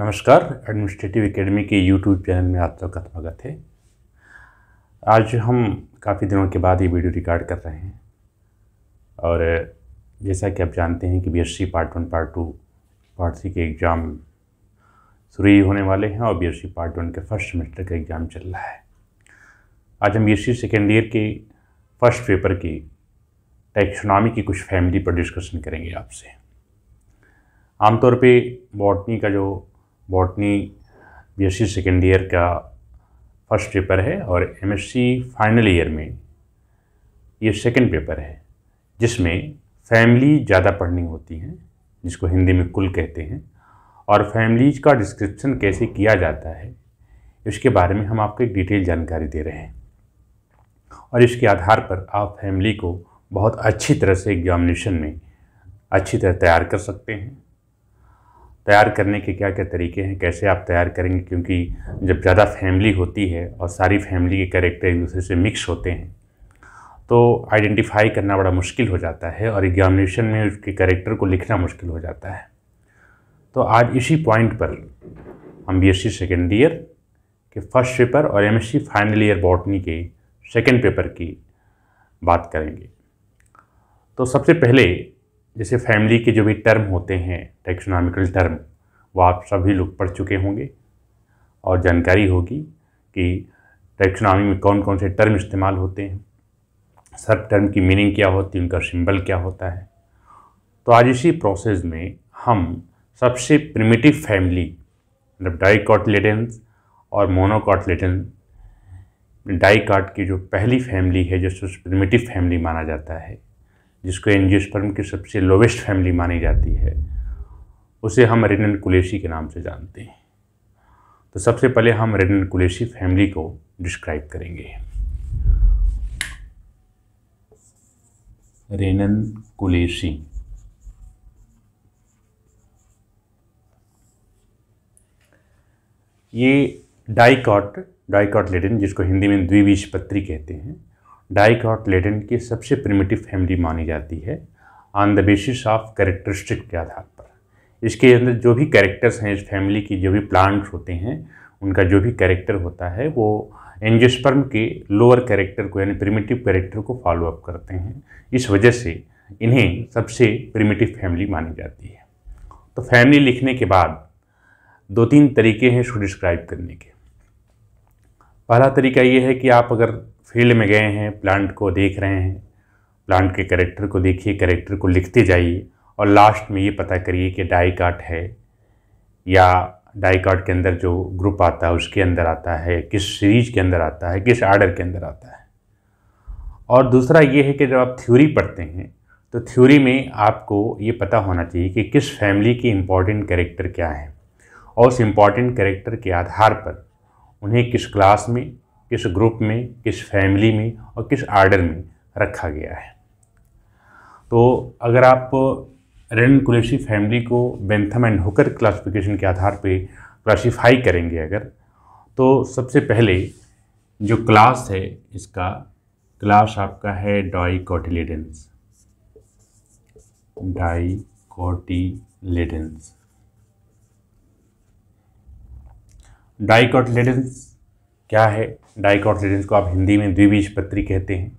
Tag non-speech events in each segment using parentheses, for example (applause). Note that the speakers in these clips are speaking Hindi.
नमस्कार एडमिनिस्ट्रेटिव एकेडमी के यूट्यूब चैनल में आप सबका तो स्वागत है आज हम काफ़ी दिनों के बाद ये वीडियो रिकॉर्ड कर रहे हैं और जैसा कि आप जानते हैं कि BSc part one part two part three के एग्ज़ाम शुरू ही होने वाले हैं और बीएससी पार्ट वन के फर्स्ट सेमेस्टर का एग्ज़ाम चल रहा है आज हम बी सेकेंड ईयर के फर्स्ट पेपर की टैक्सोनॉमी की कुछ फैमिली पर डिस्कशन करेंगे आपसे आमतौर पे बॉटनी का जो बॉटनी बीएससी सेकेंड ईयर का फर्स्ट पेपर है और एमएससी फाइनल ईयर में ये सेकेंड पेपर है जिसमें फैमिली ज़्यादा पढ़नी होती हैं जिसको हिंदी में कुल कहते हैं और फैमिलीज का डिस्क्रिप्शन कैसे किया जाता है इसके बारे में हम आपको एक डिटेल जानकारी दे रहे हैं और इसके आधार पर आप फैमिली को बहुत अच्छी तरह से एग्जामिनेशन में अच्छी तरह तैयार कर सकते हैं तैयार करने के क्या क्या तरीके हैं कैसे आप तैयार करेंगे क्योंकि जब ज़्यादा फैमिली होती है और सारी फैमिली के करेक्टर एक दूसरे से मिक्स होते हैं तो आइडेंटिफाई करना बड़ा मुश्किल हो जाता है और एग्जामिनेशन में उसके कैरेक्टर को लिखना मुश्किल हो जाता है तो आज इसी पॉइंट पर हम बी एस सेकेंड ईयर के फर्स्ट पेपर और एम फाइनल ईयर बॉटनी के सेकेंड पेपर की बात करेंगे तो सबसे पहले जैसे फैमिली के जो भी टर्म होते हैं टेक्सोनॉमिकल टर्म वो आप सभी लोग पढ़ चुके होंगे और जानकारी होगी कि टेक्सोनॉमी में कौन कौन से टर्म इस्तेमाल होते हैं सब टर्म की मीनिंग क्या होती है उनका सिंबल क्या होता है तो आज इसी प्रोसेस में हम सबसे प्रिमिटिव फैमिली मतलब डाइकॉटलेटन्स और मोनोकॉटलेटन डाइकाट की जो पहली फैमिली है जो प्रिमिटिव फैमिली माना जाता है जिसको एंजियोस्पर्म की सबसे लोवेस्ट फैमिली मानी जाती है उसे हम रेनल कुलेशी के नाम से जानते हैं तो सबसे पहले हम रेनन कुलेशी फैमिली को डिस्क्राइब करेंगे रेनन कुलेशी ये डाइकॉट डाइकॉट लेटिन जिसको हिंदी में द्विबीजपत्री कहते हैं डाइकॉट लेडेंट की सबसे प्रिमिटिव फैमिली मानी जाती है on the basis of characteristic के आधार पर इसके अंदर जो भी कैरेक्टर्स हैं इस फैमिली की जो भी प्लांट्स होते हैं उनका जो भी कैरेक्टर होता है वो एंजियोस्पर्म के लोअर कैरेक्टर को यानी प्रिमिटिव कैरेक्टर को फॉलो अप करते हैं इस वजह से इन्हें सबसे प्रिमिटिव फैमिली मानी जाती है तो फैमिली लिखने के बाद दो तीन तरीके हैं इसको डिस्क्राइब करने के पहला तरीका ये है कि आप अगर फील्ड में गए हैं प्लांट को देख रहे हैं प्लांट के करेक्टर को देखिए करेक्टर को लिखते जाइए और लास्ट में ये पता करिए कि डाई काट है या डाई के अंदर जो ग्रुप आता है उसके अंदर आता है किस सीरीज के अंदर आता है किस आर्डर के अंदर आता है और दूसरा ये है कि जब आप थ्योरी पढ़ते हैं तो थ्योरी में आपको ये पता होना चाहिए कि किस फैमिली के इम्पॉर्टेंट करेक्टर क्या हैं और उस इम्पॉर्टेंट करेक्टर के आधार पर उन्हें किस क्लास में किस ग्रुप में किस फैमिली में और किस आर्डर में रखा गया है तो अगर आप रेन कुलेशी फैमिली को बेंथम एंड हुकर क्लासिफिकेशन के आधार पे क्लासीफाई करेंगे अगर तो सबसे पहले जो क्लास है इसका क्लास आपका है कॉटिलेडेंस डाई कॉटिलेडेंस क्या है डाइकॉटसीडेंस को आप हिंदी में द्विबीजपत्री कहते हैं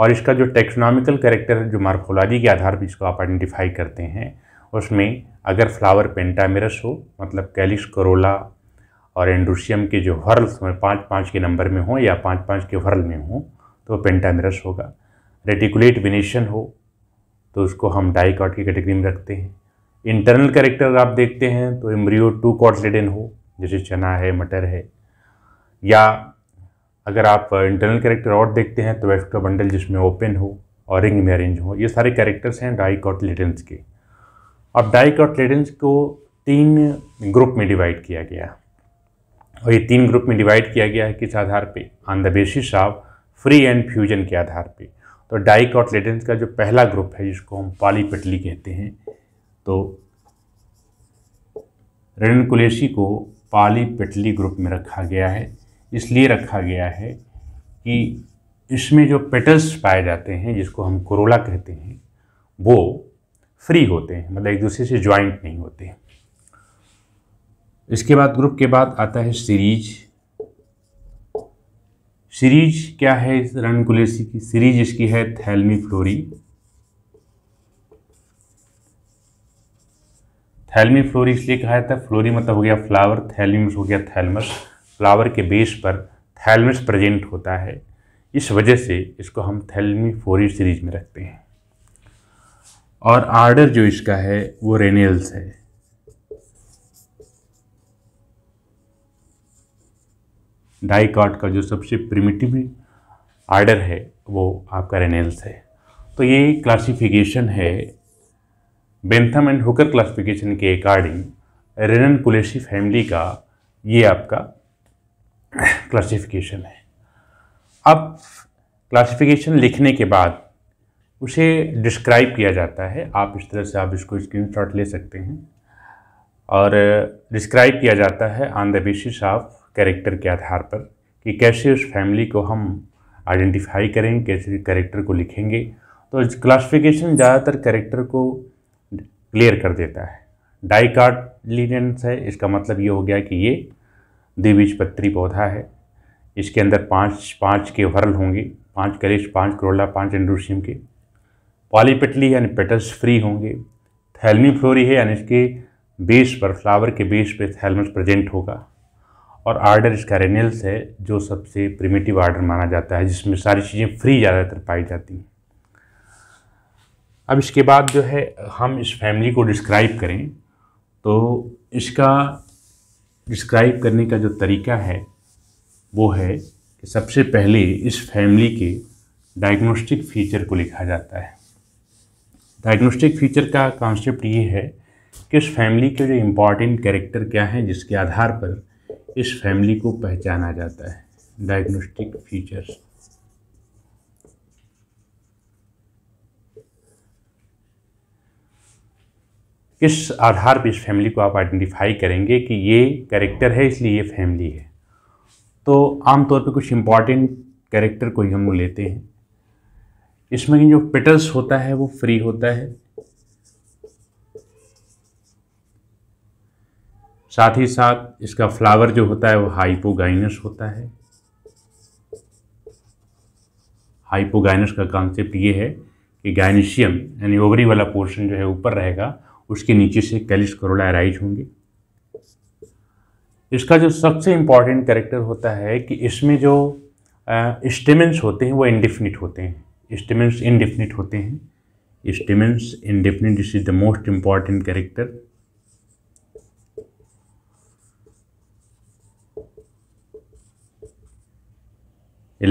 और इसका जो टेक्सोनॉमिकल करेक्टर जो मार्फोलॉजी के आधार पर इसको आप आइडेंटिफाई करते हैं उसमें अगर फ्लावर पेंटामिरस हो मतलब कैलिस करोला और एंड्रूशियम के जो हर्ल्स में पाँच पाँच के नंबर में हों या पाँच पाँच के वर्ल में हों तो पेंटामिरस होगा रेटिकुलेट विनेशन हो तो उसको हम डाइकॉट की कैटेगरी में रखते हैं इंटरनल कैरेक्टर आप देखते हैं तो एम्ब्रियो टू कॉटलेडन हो जैसे चना है मटर है या अगर आप इंटरनल कैरेक्टर और देखते हैं तो एफ का बंडल जिसमें ओपन हो और रिंग में अरेंज हो ये सारे कैरेक्टर्स हैं डाइकॉटलेटेंस के अब डाइकॉटलेटेंस को तीन ग्रुप में डिवाइड किया गया और ये तीन ग्रुप में डिवाइड किया गया है किस आधार पे on the basis of free and fusion के आधार पे तो डाइकॉटलेटेंस का जो पहला ग्रुप है जिसको हम पॉलीपेटली कहते हैं तो रेनकुलेसी को पाली पेटली ग्रुप में रखा गया है इसलिए रखा गया है कि इसमें जो पेटल्स पाए जाते हैं जिसको हम कोरोला कहते हैं वो फ्री होते हैं मतलब एक दूसरे से ज्वाइंट नहीं होते इसके बाद ग्रुप के बाद आता है सीरीज सीरीज क्या है इस रनकुलेसी की सीरीज इसकी है थैलमी फ्लोरी थैलमी फ्लोरी इसलिए कहा जाता है फ्लोरी मतलब हो गया फ्लावर थैलमी हो गया थैलमस फ्लावर के बेस पर थैलमस प्रेजेंट होता है इस वजह से इसको हम थैलमी फोरी सीरीज में रखते हैं और आर्डर जो इसका है वो रेनियल्स है डाइकॉट का जो सबसे प्रिमिटिव आर्डर है वो आपका रेनेल्स है तो ये क्लासिफिकेशन है बेंथम एंड हुकर क्लासिफिकेशन के अकॉर्डिंग रेनन कुलेसी फैमिली का ये आपका क्लासिफिकेशन है अब क्लासिफिकेशन लिखने के बाद उसे डिस्क्राइब किया जाता है आप इस तरह से आप इसको स्क्रीनशॉट ले सकते हैं और डिस्क्राइब किया जाता है on the basis of character के आधार पर कि कैसे उस फैमिली को हम आइडेंटिफाई करें कैसे कैरेक्टर को लिखेंगे तो क्लासिफिकेशन ज़्यादातर कैरेक्टर को क्लियर कर देता है डाई कार्ड है इसका मतलब ये हो गया कि ये द्विबीजपत्री पौधा है इसके अंदर पाँच पाँच के वर्ल होंगे पाँच कलेश पाँच करोला पाँच एंड्रोशियम के पॉलीपेटली यानी पेटल्स फ्री होंगे थैलमी फ्लोरी है यानी इसके बेस पर फ्लावर के बेस पर थैलमस प्रेजेंट होगा और आर्डर इसका रेनियल्स है जो सबसे प्रिमेटिव आर्डर माना जाता है जिसमें सारी चीज़ें फ्री ज़्यादातर पाई जाती हैं अब इसके बाद जो है हम इस फैमिली को डिस्क्राइब करें तो इसका डिस्क्राइब करने का जो तरीका है वो है कि सबसे पहले इस फैमिली के डायग्नोस्टिक फीचर को लिखा जाता है डायग्नोस्टिक फीचर का कॉन्सेप्ट ये है कि इस फैमिली के जो इम्पॉर्टेंट कैरेक्टर क्या हैं जिसके आधार पर इस फैमिली को पहचाना जाता है डायग्नोस्टिक फीचर्स किस आधार पर इस फैमिली को आप आइडेंटिफाई करेंगे कि ये कैरेक्टर है इसलिए ये फैमिली है तो आमतौर पे कुछ इम्पॉर्टेंट कैरेक्टर को ही हम लेते हैं इसमें जो पेटल्स होता है वो फ्री होता है साथ ही साथ इसका फ्लावर जो होता है वो हाइपोगाइनस होता है हाइपोगाइनस का कॉन्सेप्ट ये है कि गाइनिशियम यानी ओवरी वाला पोर्शन जो है ऊपर रहेगा उसके नीचे से कैलिस करोला अराइज होंगे इसका जो सबसे इम्पॉर्टेंट करेक्टर होता है कि इसमें जो स्टेमेंस होते हैं वो इनडिफिनिट होते हैं स्टेमेंस इनडिफिनिट होते हैं stamens indefinite this is the most important character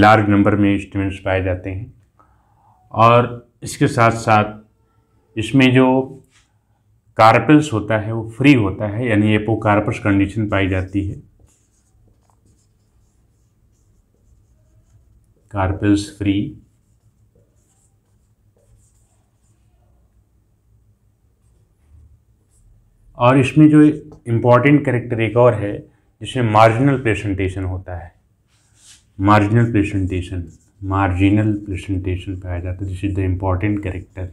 large number में स्टेमेंट्स पाए जाते हैं और इसके साथ साथ इसमें जो कार्पल्स होता है वो फ्री होता है यानी एपोकार्पस कंडीशन पाई जाती है कार्पल्स फ्री और इसमें जो इम्पॉर्टेंट करेक्टर एक और है जिसमें मार्जिनल प्रेजेंटेशन होता है मार्जिनल प्रेजेंटेशन मार्जिनल प्रेजेंटेशन पाया जाता है this is the important character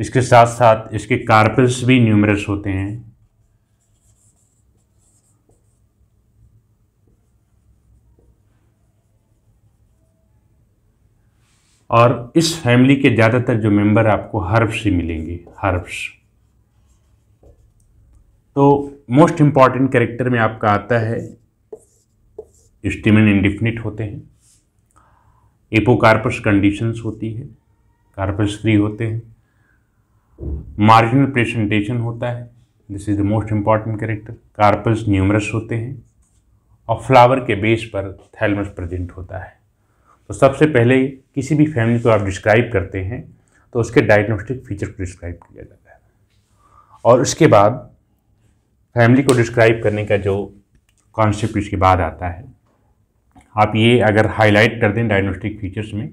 इसके साथ साथ इसके कार्पल्स भी न्यूमरस होते हैं और इस फैमिली के ज़्यादातर जो मेंबर आपको हर्ब्स ही मिलेंगे हर्ब्स तो मोस्ट इम्पॉर्टेंट कैरेक्टर में आपका आता है स्टिमन इंडिफिनिट होते हैं एपोकार्पस कंडीशंस होती है कार्पस फ्री होते हैं मार्जिनल प्रेजेंटेशन होता है this is the most important character carpels numerous होते हैं और फ्लावर के बेस पर थैलमस प्रेजेंट होता है तो सबसे पहले किसी भी फैमिली को आप डिस्क्राइब करते हैं तो उसके डायग्नोस्टिक फीचर को डिस्क्राइब किया जाता है और उसके बाद फैमिली को डिस्क्राइब करने का जो कॉन्सेप्ट इसके बाद आता है आप ये अगर हाईलाइट कर दें डायग्नोस्टिक फीचर्स में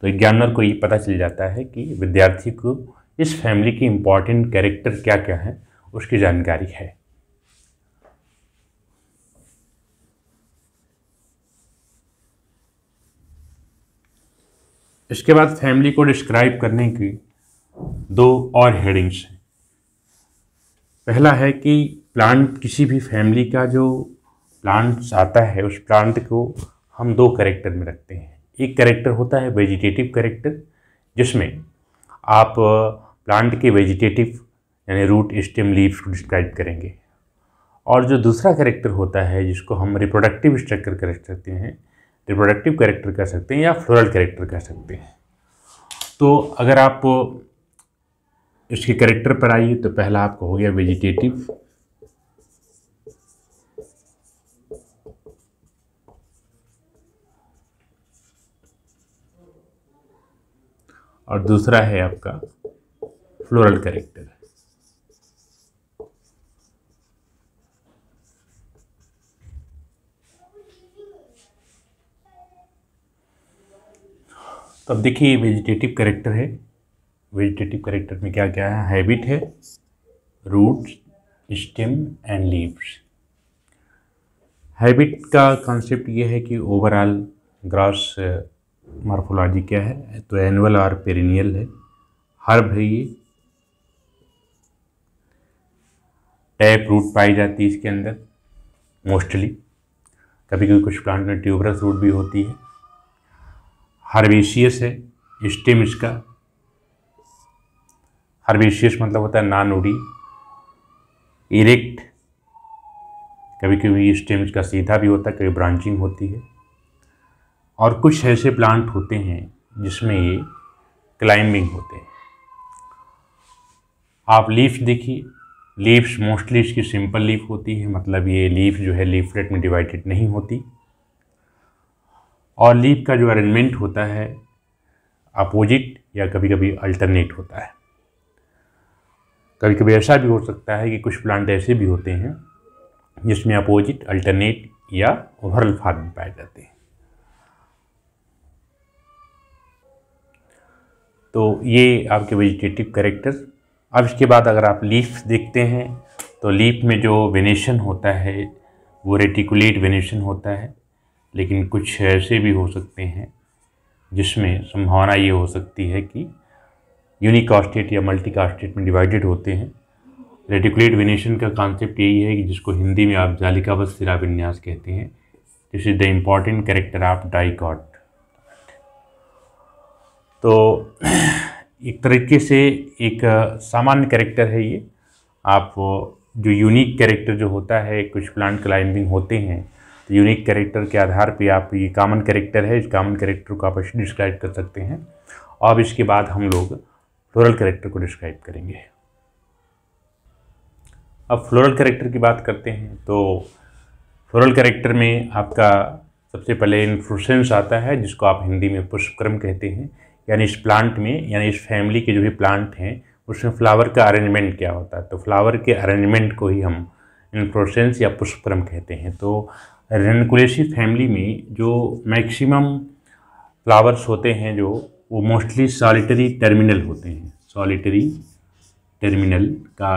तो एग्जामिनर को ये पता चल जाता है कि विद्यार्थी को इस फैमिली की इम्पॉर्टेंट कैरेक्टर क्या क्या हैं उसकी जानकारी है इसके बाद फैमिली को डिस्क्राइब करने की दो और हेडिंग्स हैं पहला है कि प्लांट किसी भी फैमिली का जो प्लांट्स आता है उस प्लांट को हम दो करेक्टर में रखते हैं एक करेक्टर होता है वेजिटेटिव करेक्टर जिसमें आप प्लांट के वेजिटेटिव यानी रूट स्टेम लीव्स को डिस्क्राइब करेंगे और जो दूसरा करेक्टर होता है जिसको हम रिप्रोडक्टिव स्ट्रक्चर कर सकते हैं रिप्रोडक्टिव करेक्टर कह सकते हैं या फ्लोरल करेक्टर कह सकते हैं तो अगर आप इसके करेक्टर पर आइए तो पहला आपको हो गया वेजिटेटिव और दूसरा है आपका फ्लोरल कैरेक्टर है तो अब देखिए वेजिटेटिव कैरेक्टर है वेजिटेटिव कैरेक्टर में क्या क्या है हैबिट है root stem and leaves habit का कॉन्सेप्ट यह है कि ओवरऑल ग्रास मार्फोलॉजी क्या है तो एनुअल और पेरिनियल है हर्ब है ये टैप रूट पाई जाती है इसके अंदर मोस्टली कभी कभी कुछ प्लांट में ट्यूबरस रूट भी होती है हर्बेशियस है स्टेम इसका हर्बेशियस मतलब होता है नान उड़ी इरेक्ट कभी कभी स्टेम इसका सीधा भी होता है कभी ब्रांचिंग होती है और कुछ ऐसे प्लांट होते हैं जिसमें ये क्लाइंबिंग होते हैं आप लीफ देखिए लीव्स मोस्टली इसकी सिंपल लीफ होती है मतलब ये लीफ जो है लीफलेट में डिवाइडेड नहीं होती और लीफ का जो अरेंजमेंट होता है अपोजिट या कभी कभी अल्टरनेट होता है कभी कभी ऐसा भी हो सकता है कि कुछ प्लांट ऐसे भी होते हैं जिसमें अपोजिट अल्टरनेट या ओवरल फार्म पाए जाते हैं तो ये आपके वेजिटेटिव करेक्टर्स अब इसके बाद अगर आप लीफ देखते हैं तो लीफ में जो वेनेशन होता है वो रेटिकुलेट वेनेशन होता है लेकिन कुछ ऐसे भी हो सकते हैं जिसमें संभावना ये हो सकती है कि यूनिकास्टेट या मल्टी कास्टेट में डिवाइडेड होते हैं रेटिकुलेट वेनेशन का कॉन्सेप्ट यही है कि जिसको हिंदी में आप जालिकावत सिरा विन्यास कहते हैं this is the important character of dicot तो एक तरीके से एक सामान्य कैरेक्टर है ये आप जो यूनिक कैरेक्टर जो होता है कुछ प्लांट क्लाइंबिंग होते हैं तो यूनिक कैरेक्टर के आधार पे आप ये कामन कैरेक्टर है इस कॉमन कैरेक्टर को आप डिस्क्राइब कर सकते हैं अब इसके बाद हम लोग फ्लोरल कैरेक्टर को डिस्क्राइब करेंगे अब फ्लोरल कैरेक्टर की बात करते हैं तो फ्लोरल कैरेक्टर में आपका सबसे पहले इन्फ्लुसेंस आता है जिसको आप हिंदी में पुष्पक्रम कहते हैं यानी इस प्लांट में यानी इस फैमिली के जो भी प्लांट हैं उसमें फ्लावर का अरेंजमेंट क्या होता है तो फ्लावर के अरेंजमेंट को ही हम इनफ्लोसेंस या पुष्पक्रम कहते हैं तो रेनकुलेसी फैमिली में जो मैक्सिमम फ्लावर्स होते हैं जो वो मोस्टली सॉलिटरी टर्मिनल होते हैं सॉलिटरी टर्मिनल का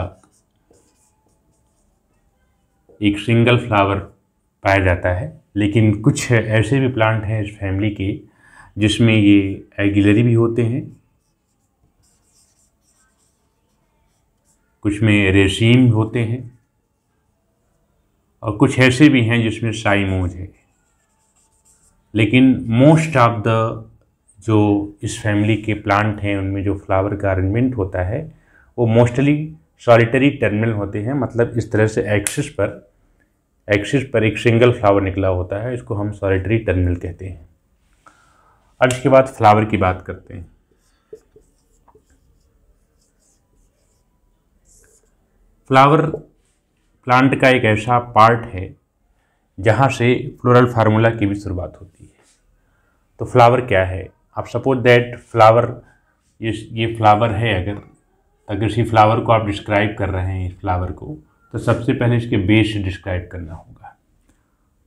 एक सिंगल फ्लावर पाया जाता है लेकिन कुछ ऐसे भी प्लांट हैं इस फैमिली के जिसमें ये एगिलरी भी होते हैं कुछ में रेसीम होते हैं और कुछ ऐसे भी हैं जिसमें साइमोज है लेकिन मोस्ट ऑफ द जो इस फैमिली के प्लांट हैं उनमें जो फ्लावर का अरेंजमेंट होता है वो मोस्टली सॉलिटरी टर्मिनल होते हैं मतलब इस तरह से एक्सिस पर एक्सिस पर एक सिंगल फ्लावर निकला होता है इसको हम सॉलिटरी टर्मिनल कहते हैं अब इसके बाद फ्लावर की बात करते हैं फ्लावर प्लांट का एक ऐसा पार्ट है जहाँ से फ्लोरल फार्मूला की भी शुरुआत होती है तो फ्लावर क्या है आप सपोज दैट फ्लावर ये ये फ्लावर है अगर तो अगर इसी फ्लावर को आप डिस्क्राइब कर रहे हैं इस फ्लावर को तो सबसे पहले इसके बेस डिस्क्राइब करना होगा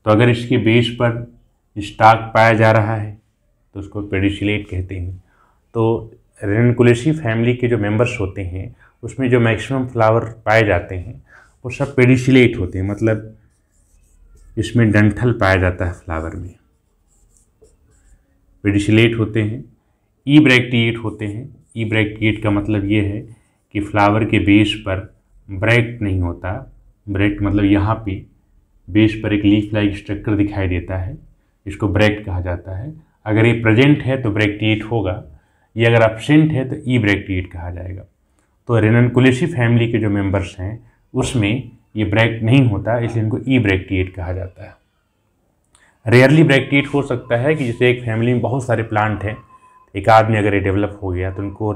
तो अगर इसके बेस पर स्टाक पाया जा रहा है तो उसको पेडिशिलेट कहते हैं तो रेनकुलेसी फैमिली के जो मेंबर्स होते हैं उसमें जो मैक्सिमम फ्लावर पाए जाते हैं वो सब पेडिशिलेट होते हैं मतलब इसमें डंठल पाया जाता है फ्लावर में पेडिशिलेट होते हैं ई ब्रैक्टिएट होते हैं ई ब्रैक्टिएट का मतलब ये है कि फ्लावर के बेस पर ब्रैक्ट नहीं होता ब्रैक्ट मतलब यहाँ पे बेस पर एक लीफ लाइक स्ट्रक्चर दिखाई देता है इसको ब्रैक्ट कहा जाता है अगर ये प्रेजेंट है तो ब्रैक्टिएट होगा ये अगर एबसेंट है तो ई e ब्रैक्टिएट कहा जाएगा तो रेननकुलेसी फैमिली के जो मेम्बर्स हैं उसमें ये ब्रैक नहीं होता इसलिए इनको ई e ब्रैक्टिएट कहा जाता है रेयरली ब्रैक्टिएट हो सकता है कि जैसे एक फैमिली में बहुत सारे प्लांट हैं एक आदमी अगर ये डेवलप हो गया तो उनको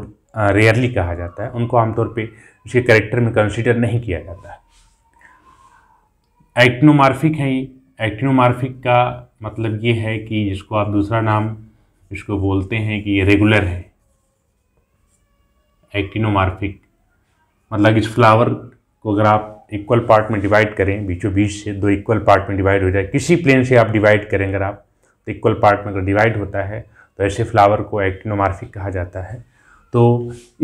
रेयरली कहा जाता है उनको आमतौर पे उसके करेक्टर में कंसिडर नहीं किया जाता है एक्टनोमार्फिक हैं ये एक्टिनोमार्फिक का मतलब ये है कि जिसको आप दूसरा नाम इसको बोलते हैं कि ये रेगुलर है एक्टिनोमार्फिक मतलब इस फ्लावर को अगर आप इक्वल पार्ट में डिवाइड करें बीचों बीच से दो इक्वल पार्ट में डिवाइड हो जाए किसी प्लेन से आप डिवाइड करें अगर आप तो इक्वल पार्ट में अगर डिवाइड होता है तो ऐसे फ्लावर को एक्टिनोमार्फिक कहा जाता है तो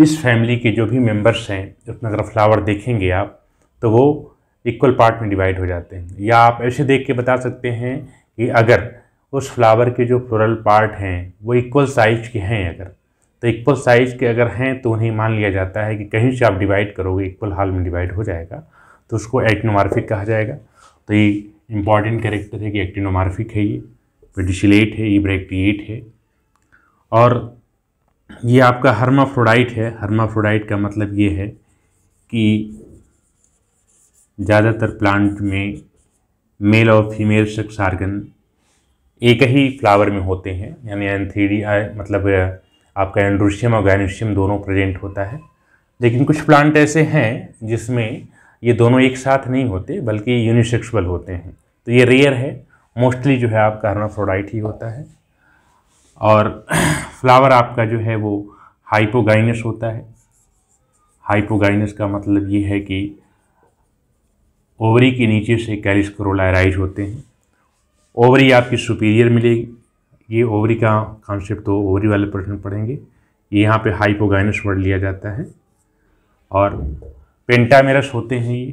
इस फैमिली के जो भी मेम्बर्स हैं उसमें अगर फ्लावर देखेंगे आप तो वो इक्वल पार्ट में डिवाइड हो जाते हैं या आप ऐसे देख के बता सकते हैं कि अगर उस फ्लावर के जो फ्लोरल पार्ट हैं वो इक्वल साइज के हैं अगर तो इक्वल साइज के अगर हैं तो उन्हें मान लिया जाता है कि कहीं से आप डिवाइड करोगे इक्वल हाल में डिवाइड हो जाएगा तो उसको एक्टिनोमार्फिक कहा जाएगा तो ये इंपॉर्टेंट कैरेक्टर है कि एक्टिनोमार्फिक है ये पेडिशिलेट है ये इब्रेक्टिएट है और ये आपका हर्माफ्रोडाइट है हर्माफ्रोडाइट का मतलब ये है कि ज़्यादातर प्लांट में मेल और फीमेल सेक्स आर्गन एक ही फ्लावर में होते हैं यानी एंथीडी मतलब आपका एंड्रोशियम और गैनोशियम दोनों प्रेजेंट होता है लेकिन कुछ प्लांट ऐसे हैं जिसमें ये दोनों एक साथ नहीं होते बल्कि यूनिसेक्सुअल होते हैं तो ये रेयर है मोस्टली जो है आपका हर्माफ्रोडाइट ही होता है और फ्लावर आपका जो है वो हाइपोगाइनस होता है हाइपोगाइनस का मतलब ये है कि ओवरी के नीचे से कैलिस करोला राइज होते हैं ओवरी आपकी सुपीरियर मिलेगी ये ओवरी का कॉन्सेप्ट तो ओवरी वाले प्रश्न पढ़ेंगे ये यहाँ पे हाइपोगाइनस वर्ड लिया जाता है और पेंटामेरस होते हैं ये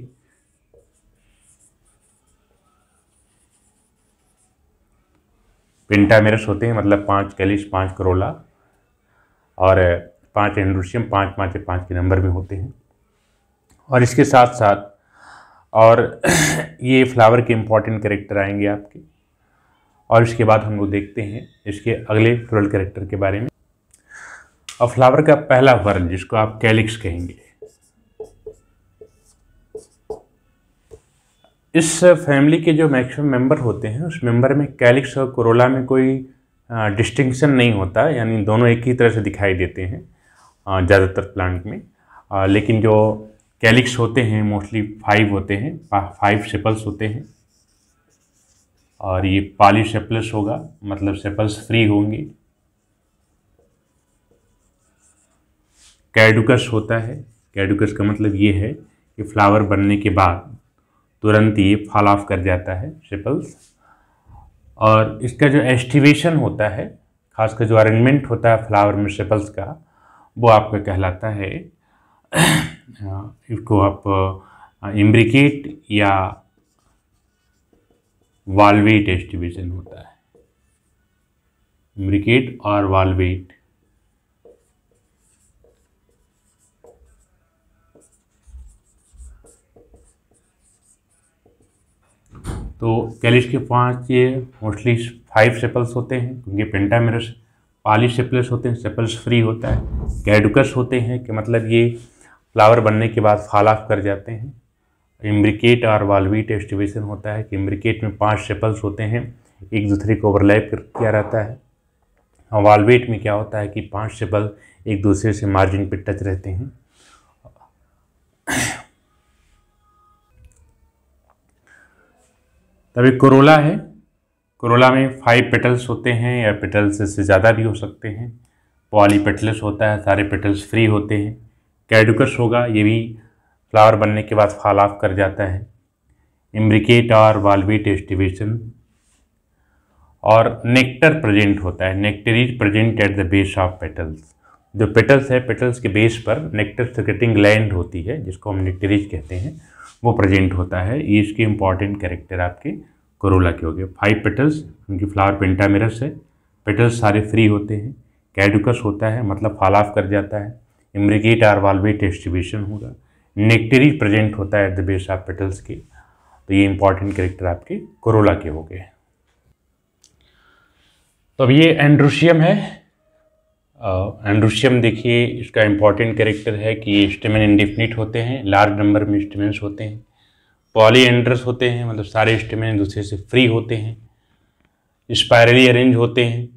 पेंटामेरस होते हैं मतलब पांच कैलिस पांच करोला और पांच एंड्रोशियम पांच पाँच पाँच के नंबर में होते हैं और इसके साथ साथ और (clears throat) ये फ्लावर के इम्पॉर्टेंट करेक्टर आएंगे आपके और इसके बाद हम लोग देखते हैं इसके अगले फ्लोरल करेक्टर के बारे में और फ्लावर का पहला वर्ण जिसको आप कैलिक्स कहेंगे इस फैमिली के जो मैक्सिमम मेंबर होते हैं उस मेंबर में कैलिक्स और कोरोला में कोई डिस्टिंक्शन नहीं होता यानी दोनों एक ही तरह से दिखाई देते हैं ज़्यादातर प्लांट में आ, लेकिन जो कैलिक्स होते हैं मोस्टली फाइव होते हैं फाइव सेपल्स होते हैं और ये पॉलीसेपल्स होगा मतलब सेपल्स फ्री होंगे कैडुकस होता है कैडुकस का मतलब ये है कि फ्लावर बनने के बाद तुरंत ये फॉल ऑफ कर जाता है सेपल्स और इसका जो एस्टिवेशन होता है खासकर जो अरेंजमेंट होता है फ्लावर में सेपल्स का वो आपका कहलाता है इसको आप इम्ब्रिकेट या वाल्वेट एस्टिवेशन होता है इम्ब्रिकेट और वाल्वेट तो कैलिश के पांच ये मोस्टली फाइव सेपल्स होते हैं क्योंकि पेंटामेरस पाली सेपल्स होते हैं सेपल्स फ्री होता है कैडुकस होते हैं कि मतलब ये फ्लावर बनने के बाद फाल ऑफ कर जाते हैं इम्ब्रिकेट और वालवीट एस्टिवेशन होता है कि इम्ब्रिकेट में पांच सेपल्स होते हैं एक दूसरे को ओवरलैप किया रहता है और वालवेट में क्या होता है कि पांच सेपल एक दूसरे से मार्जिन पर टच रहते हैं तब एक कोरोला है कोरोला में फाइव पेटल्स होते हैं या पेटल्स इससे ज़्यादा भी हो सकते हैं पॉली पेटल्स होता है सारे पेटल्स फ्री होते हैं कैडुकस होगा ये भी फ्लावर बनने के बाद फाल ऑफ कर जाता है इम्ब्रिकेट और वाल्वेट एस्टिवेशन और नेक्टर प्रेजेंट होता है nectar is present at the base of petals जो पेटल्स है पेटल्स के बेस पर नेक्टर सिक्रेटिंग ग्लैंड होती है जिसको हम नेक्टरीज कहते हैं वो प्रेजेंट होता है ये इसके इंपॉर्टेंट कैरेक्टर आपके कोरोला के हो गए फाइव पेटल्स उनकी फ्लावर पेंटामिरस है पेटल्स सारे फ्री होते हैं कैडुकस होता है मतलब फाल ऑफ कर जाता है इम्रिगेट आर वाल्वेट डिस्ट्रीब्यूशन होगा नेक्टेरी प्रेजेंट होता है at the base of petals के तो ये इंपॉर्टेंट करेक्टर आपके कोरोला के हो गए तो अब ये एंड्रोशियम है एंड्रोशियम देखिए इसका इंपॉर्टेंट करेक्टर है कि ये स्टेमेंट इंडिफिनिट होते हैं लार्ज नंबर में स्टेमेंस होते हैं पॉली एंड्रस होते हैं मतलब सारे स्टेमेंट दूसरे से फ्री होते हैं स्पायरली अरेंज होते हैं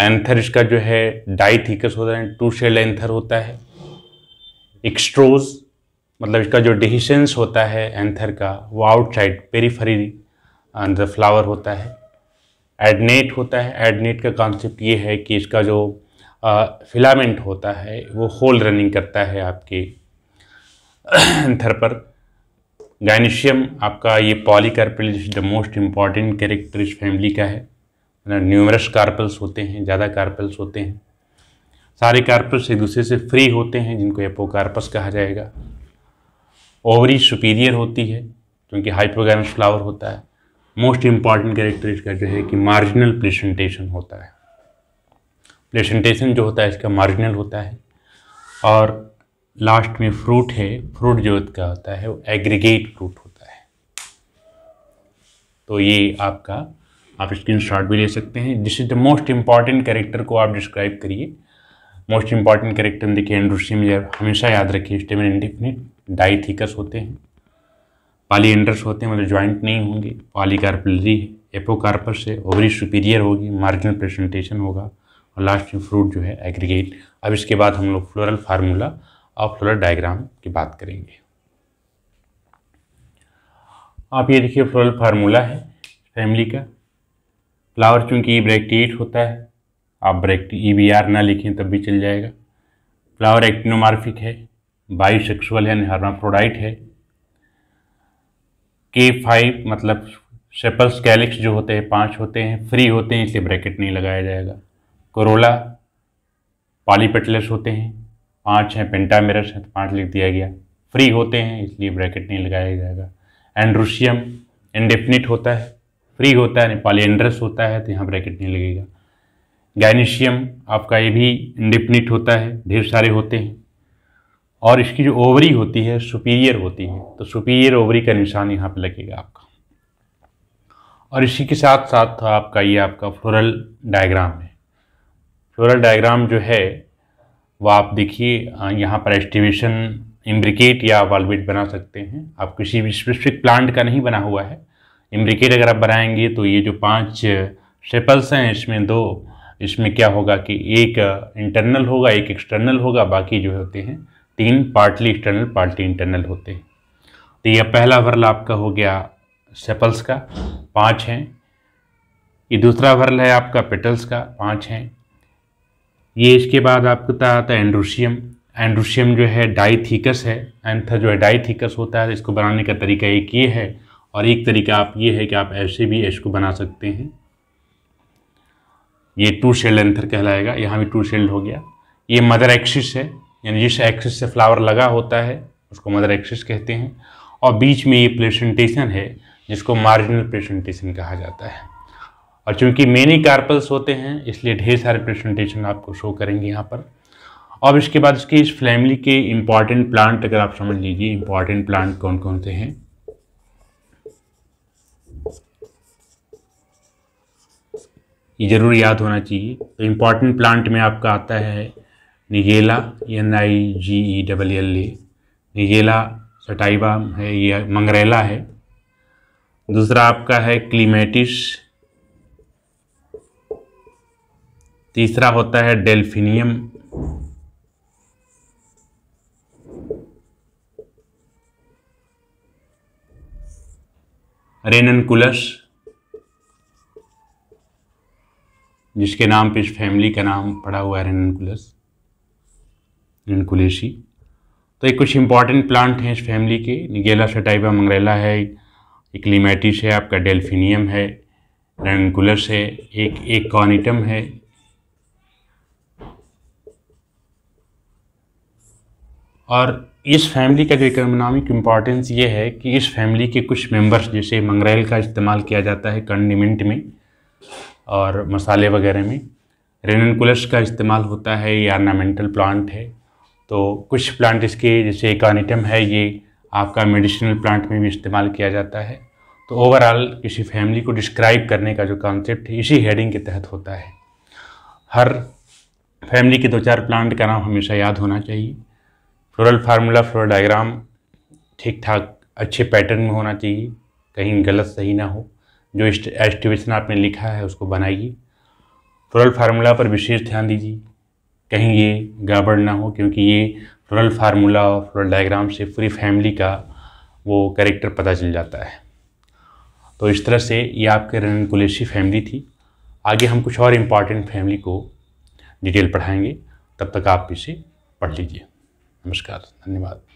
एंथर इसका जो है डाई थीकस होता है टू शेल एंथर होता है एक्स्ट्रोज मतलब इसका जो डिहिशंस होता है एंथर का वो आउटसाइड पेरीफरी द फ्लावर होता है एडनेट होता है एडनेट का कॉन्सेप्ट ये है कि इसका जो फिलामेंट uh, होता है वो होल रनिंग करता है आपके (coughs) एंथर पर गाइनिशियम आपका ये is the most important character इस फैमिली का है ना न्यूमरस कार्पल्स होते हैं ज़्यादा कार्पल्स होते हैं सारे कार्पल्स एक दूसरे से फ्री होते हैं जिनको एपोकार्पस कहा जाएगा ओवरी सुपीरियर होती है क्योंकि हाइपोगैम फ्लावर होता है मोस्ट इम्पॉर्टेंट कैरेक्टर इसका जो है कि मार्जिनल प्लेसेंटेशन होता है प्लेसेंटेशन जो होता है इसका मार्जिनल होता है और लास्ट में फ्रूट है फ्रूट जो इसका होता है वो एग्रीगेट फ्रूट होता है तो ये आपका आप स्क्रीन भी ले सकते हैं this is the most important character को आप डिस्क्राइब करिए मोस्ट इंपॉर्टेंट कैरेक्टर में देखिए एंड्रोसिम हमेशा याद रखिए स्टेमिन इंडिफिनिट डाई होते हैं पाली एंडर्स होते हैं मतलब ज्वाइंट नहीं होंगे कार्पलरी एपोकार्पस है ओवरी सुपीरियर होगी मार्जिनल प्रेजेंटेशन होगा और लास्ट में फ्रूट जो है एग्रीगेट अब इसके बाद हम लोग फ्लोरल फार्मूला और फ्लोरल डायग्राम की बात करेंगे आप ये देखिए फ्लोरल फार्मूला है फैमिली का फ्लावर चूँकि ई ब्रैकेट एट होता है आप ब्रैकेट ई बी आर ना लिखें तब भी चल जाएगा फ्लावर एक्टिनोमार्फिक है सेक्सुअल है हर्माफ्रोडाइट है के फाइव मतलब सेपल्स कैलिक्स जो होते हैं पांच होते हैं फ्री होते हैं इसलिए ब्रैकेट नहीं लगाया जाएगा कोरोला पॉलीपेटलस होते हैं पांच हैं पेंटामेरस हैं तो पाँच लिख दिया गया फ्री होते हैं इसलिए ब्रैकेट नहीं लगाया जाएगा एंड्रोशियम इनडेफिनिट होता है फ्री होता है यानी पॉलीएंड्रस होता है तो यहाँ ब्रैकेट नहीं लगेगा गाइनिशियम आपका ये भी इंडिफिनिट होता है ढेर सारे होते हैं और इसकी जो ओवरी होती है सुपीरियर होती है तो सुपीरियर ओवरी का निशान यहाँ पे लगेगा आपका और इसी के साथ साथ आपका ये आपका फ्लोरल डायग्राम है फ्लोरल डायग्राम जो है वह आप देखिए यहाँ पर एस्टिवेशन इम्ब्रिकेट या वालवेट बना सकते हैं आप किसी भी स्पेसिफिक प्लांट का नहीं बना हुआ है इम्रिकेट अगर आप बनाएंगे तो ये जो पांच शेपल्स हैं इसमें दो इसमें क्या होगा कि एक इंटरनल होगा एक एक्सटर्नल होगा बाकी जो होते हैं तीन पार्टली एक्सटर्नल पार्टली इंटरनल होते हैं तो यह पहला वर्ल आपका हो गया सेपल्स का पाँच हैं ये दूसरा वर्ल है आपका पेटल्स का पाँच हैं ये इसके बाद आपको आता है एंड्रोशियम एंड्रोशियम जो है डाई थीकस है एंथर जो है डाई थीकस होता है इसको बनाने का तरीका एक ये है और एक तरीका आप ये है कि आप ऐसे भी एच को बना सकते हैं ये टू शेल्ड एंथर कहलाएगा यहाँ भी टू शेल्ड हो गया ये मदर एक्सिस है यानी जिस एक्सिस से फ्लावर लगा होता है उसको मदर एक्सिस कहते हैं और बीच में ये प्लेसेंटेशन है जिसको मार्जिनल प्रेजेंटेशन कहा जाता है और चूंकि मेनी कार्पल्स होते हैं इसलिए ढेर सारे प्रेजेंटेशन आपको शो करेंगे यहाँ पर अब इसके बाद इसके इस फैमिली के इम्पॉर्टेंट प्लांट अगर आप समझ लीजिए इम्पॉर्टेंट प्लांट कौन कौन से हैं ये ज़रूर याद होना चाहिए तो इम्पॉर्टेंट प्लांट में आपका आता है Nigella N I G E e double L A Nigella sativa है यह मंगरेला है दूसरा आपका है क्लीमेटिस तीसरा होता है डेल्फिनियम रेननकुलस जिसके नाम पे इस फैमिली का नाम पड़ा हुआ है रेनकुलस रेनकुलेशी तो ये कुछ इंपॉर्टेंट प्लांट हैं इस फैमिली के निगेला सटाइबा मंगरेला है एक लिमेटिस है आपका डेल्फिनियम है रेनकुलस है एक एक कॉनिटम है और इस फैमिली का जो इकोनॉमिक इम्पॉर्टेंस ये है कि इस फैमिली के कुछ मेंबर्स जैसे मंगरेल का इस्तेमाल किया जाता है कंडीमेंट में और मसाले वगैरह में कुलश का इस्तेमाल होता है ये आर्नामेंटल प्लांट है तो कुछ प्लांट इसके जैसे एक कानिटम है ये आपका मेडिसिनल प्लांट में भी इस्तेमाल किया जाता है तो ओवरऑल किसी फैमिली को डिस्क्राइब करने का जो कॉन्सेप्ट है इसी हेडिंग के तहत होता है हर फैमिली के दो चार प्लांट का नाम हमेशा याद होना चाहिए फ्लोरल फार्मूला फ्लोर डायग्राम ठीक ठाक अच्छे पैटर्न में होना चाहिए कहीं गलत सही ना हो जो एस्टिवेशन आपने लिखा है उसको बनाइए फ्लोरल फार्मूला पर विशेष ध्यान दीजिए कहीं ये गड़बड़ ना हो क्योंकि ये फ्लोरल फार्मूला और फ्लोरल डायग्राम से पूरी फैमिली का वो करेक्टर पता चल जाता है तो इस तरह से ये आपके रनकुलेशी फैमिली थी आगे हम कुछ और इम्पॉर्टेंट फैमिली को डिटेल पढ़ाएंगे तब तक आप इसे पढ़ लीजिए नमस्कार धन्यवाद